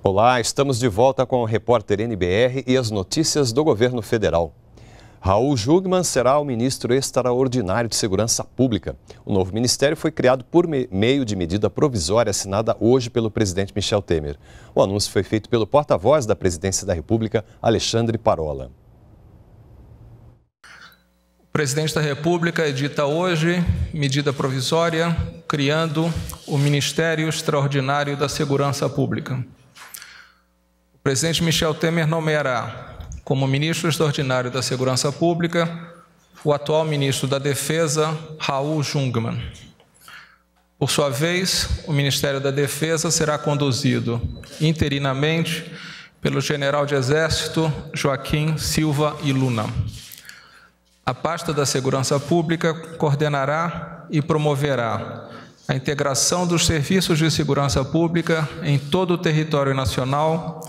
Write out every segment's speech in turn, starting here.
Olá, estamos de volta com o repórter NBR e as notícias do governo federal. Raul Jugman será o ministro extraordinário de Segurança Pública. O novo ministério foi criado por meio de medida provisória assinada hoje pelo presidente Michel Temer. O anúncio foi feito pelo porta-voz da Presidência da República, Alexandre Parola. O presidente da República edita hoje medida provisória criando o Ministério Extraordinário da Segurança Pública presidente Michel Temer nomeará como ministro extraordinário da Segurança Pública o atual ministro da Defesa, Raul Jungmann. Por sua vez, o Ministério da Defesa será conduzido interinamente pelo General de Exército Joaquim Silva e Luna. A pasta da Segurança Pública coordenará e promoverá a integração dos serviços de segurança pública em todo o território nacional,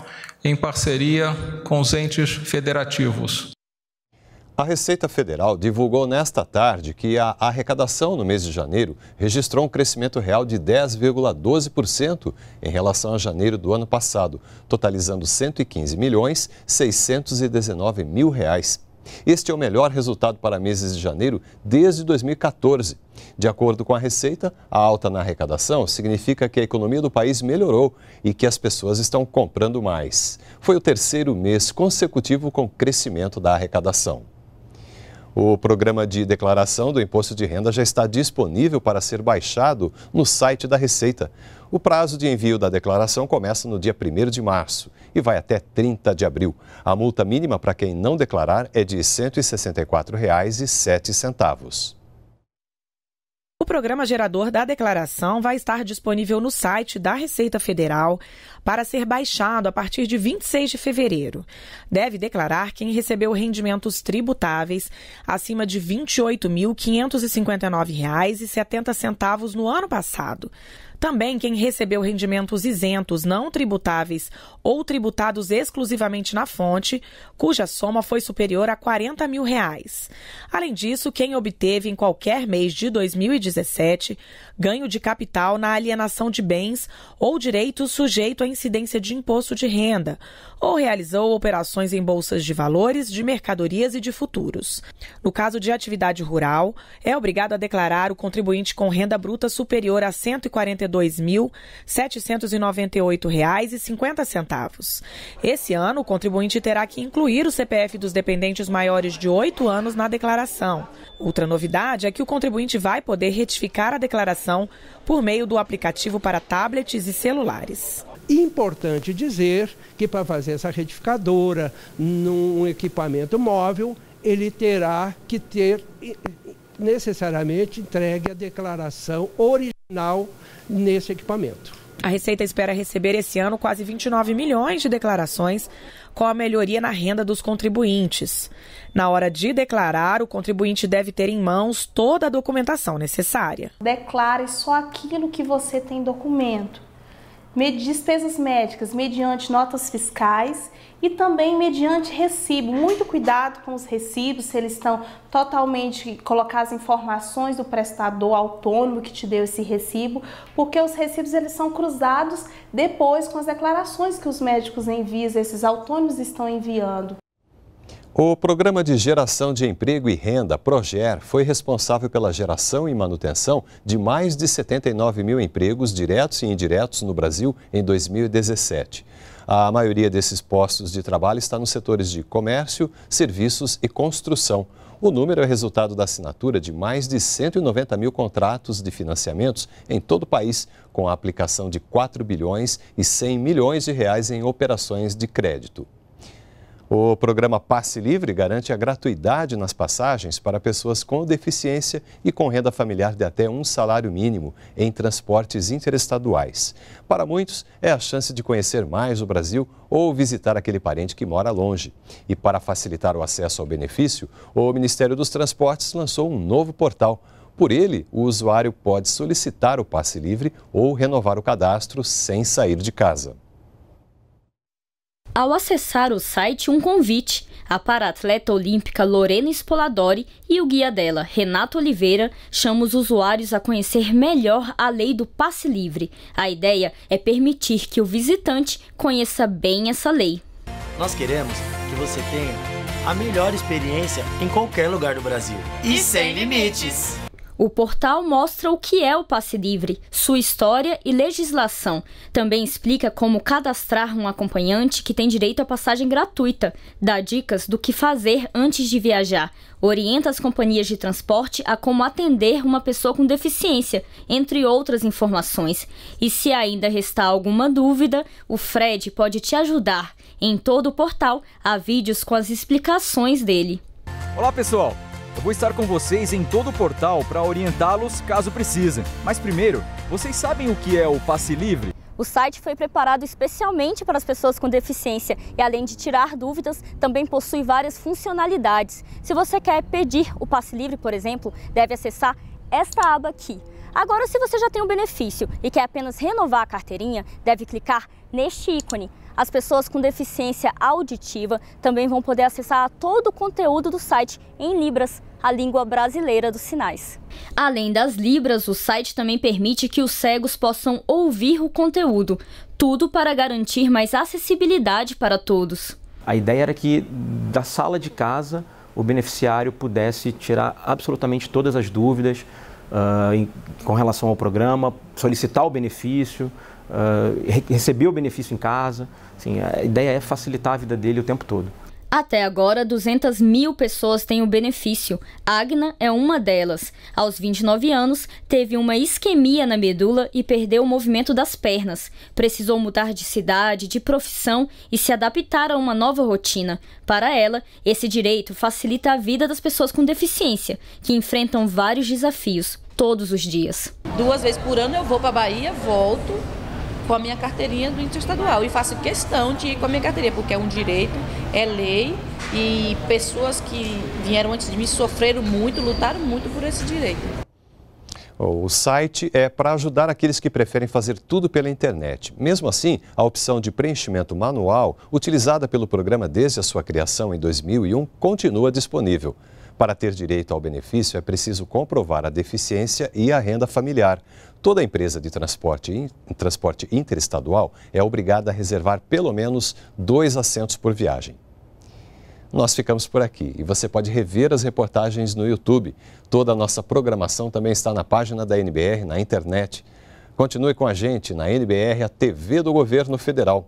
em parceria com os entes federativos. A Receita Federal divulgou nesta tarde que a arrecadação no mês de janeiro registrou um crescimento real de 10,12% em relação a janeiro do ano passado, totalizando 115 milhões 619 mil reais. Este é o melhor resultado para meses de janeiro desde 2014. De acordo com a Receita, a alta na arrecadação significa que a economia do país melhorou e que as pessoas estão comprando mais. Foi o terceiro mês consecutivo com crescimento da arrecadação. O programa de declaração do imposto de renda já está disponível para ser baixado no site da Receita. O prazo de envio da declaração começa no dia 1 de março e vai até 30 de abril. A multa mínima para quem não declarar é de R$ 164,07. O programa gerador da declaração vai estar disponível no site da Receita Federal para ser baixado a partir de 26 de fevereiro. Deve declarar quem recebeu rendimentos tributáveis acima de R$ 28.559,70 no ano passado. Também quem recebeu rendimentos isentos não tributáveis ou tributados exclusivamente na fonte, cuja soma foi superior a 40 mil reais. Além disso, quem obteve em qualquer mês de 2017 ganho de capital na alienação de bens ou direitos sujeito à incidência de imposto de renda, ou realizou operações em bolsas de valores, de mercadorias e de futuros. No caso de atividade rural, é obrigado a declarar o contribuinte com renda bruta superior a 142 R$ reais e centavos. Esse ano, o contribuinte terá que incluir o CPF dos dependentes maiores de 8 anos na declaração. Outra novidade é que o contribuinte vai poder retificar a declaração por meio do aplicativo para tablets e celulares. Importante dizer que para fazer essa retificadora num equipamento móvel, ele terá que ter eh, eh, necessariamente entregue a declaração original final nesse equipamento. A Receita espera receber esse ano quase 29 milhões de declarações com a melhoria na renda dos contribuintes. Na hora de declarar, o contribuinte deve ter em mãos toda a documentação necessária. Declare só aquilo que você tem documento despesas médicas mediante notas fiscais e também mediante recibo. Muito cuidado com os recibos, se eles estão totalmente colocar as informações do prestador autônomo que te deu esse recibo, porque os recibos eles são cruzados depois com as declarações que os médicos enviam, esses autônomos estão enviando. O Programa de Geração de Emprego e Renda, PROGER, foi responsável pela geração e manutenção de mais de 79 mil empregos diretos e indiretos no Brasil em 2017. A maioria desses postos de trabalho está nos setores de comércio, serviços e construção. O número é resultado da assinatura de mais de 190 mil contratos de financiamentos em todo o país, com a aplicação de 4 bilhões e 100 milhões de reais em operações de crédito. O programa Passe Livre garante a gratuidade nas passagens para pessoas com deficiência e com renda familiar de até um salário mínimo em transportes interestaduais. Para muitos, é a chance de conhecer mais o Brasil ou visitar aquele parente que mora longe. E para facilitar o acesso ao benefício, o Ministério dos Transportes lançou um novo portal. Por ele, o usuário pode solicitar o passe livre ou renovar o cadastro sem sair de casa ao acessar o site um convite, a atleta olímpica Lorena Spoladori e o guia dela, Renato Oliveira, chamam os usuários a conhecer melhor a lei do passe livre. A ideia é permitir que o visitante conheça bem essa lei. Nós queremos que você tenha a melhor experiência em qualquer lugar do Brasil. E sem limites! O portal mostra o que é o passe livre, sua história e legislação. Também explica como cadastrar um acompanhante que tem direito à passagem gratuita, dá dicas do que fazer antes de viajar, orienta as companhias de transporte a como atender uma pessoa com deficiência, entre outras informações. E se ainda restar alguma dúvida, o Fred pode te ajudar. Em todo o portal há vídeos com as explicações dele. Olá, pessoal! Eu vou estar com vocês em todo o portal para orientá-los caso precisem. Mas primeiro, vocês sabem o que é o passe livre? O site foi preparado especialmente para as pessoas com deficiência e, além de tirar dúvidas, também possui várias funcionalidades. Se você quer pedir o passe livre, por exemplo, deve acessar esta aba aqui. Agora, se você já tem um benefício e quer apenas renovar a carteirinha, deve clicar neste ícone. As pessoas com deficiência auditiva também vão poder acessar todo o conteúdo do site em Libras, a língua brasileira dos sinais. Além das Libras, o site também permite que os cegos possam ouvir o conteúdo, tudo para garantir mais acessibilidade para todos. A ideia era que da sala de casa o beneficiário pudesse tirar absolutamente todas as dúvidas, uh, em, com relação ao programa, solicitar o benefício, uh, re receber o benefício em casa. Assim, a ideia é facilitar a vida dele o tempo todo. Até agora, 200 mil pessoas têm o benefício. Agna é uma delas. Aos 29 anos, teve uma isquemia na medula e perdeu o movimento das pernas. Precisou mudar de cidade, de profissão e se adaptar a uma nova rotina. Para ela, esse direito facilita a vida das pessoas com deficiência, que enfrentam vários desafios todos os dias. Duas vezes por ano eu vou para a Bahia, volto com a minha carteirinha do interestadual e faço questão de ir com a minha carteirinha, porque é um direito, é lei e pessoas que vieram antes de mim sofreram muito, lutaram muito por esse direito. Oh, o site é para ajudar aqueles que preferem fazer tudo pela internet. Mesmo assim, a opção de preenchimento manual, utilizada pelo programa desde a sua criação em 2001, continua disponível. Para ter direito ao benefício, é preciso comprovar a deficiência e a renda familiar. Toda empresa de transporte, transporte interestadual é obrigada a reservar pelo menos dois assentos por viagem. Nós ficamos por aqui e você pode rever as reportagens no YouTube. Toda a nossa programação também está na página da NBR na internet. Continue com a gente na NBR, a TV do Governo Federal.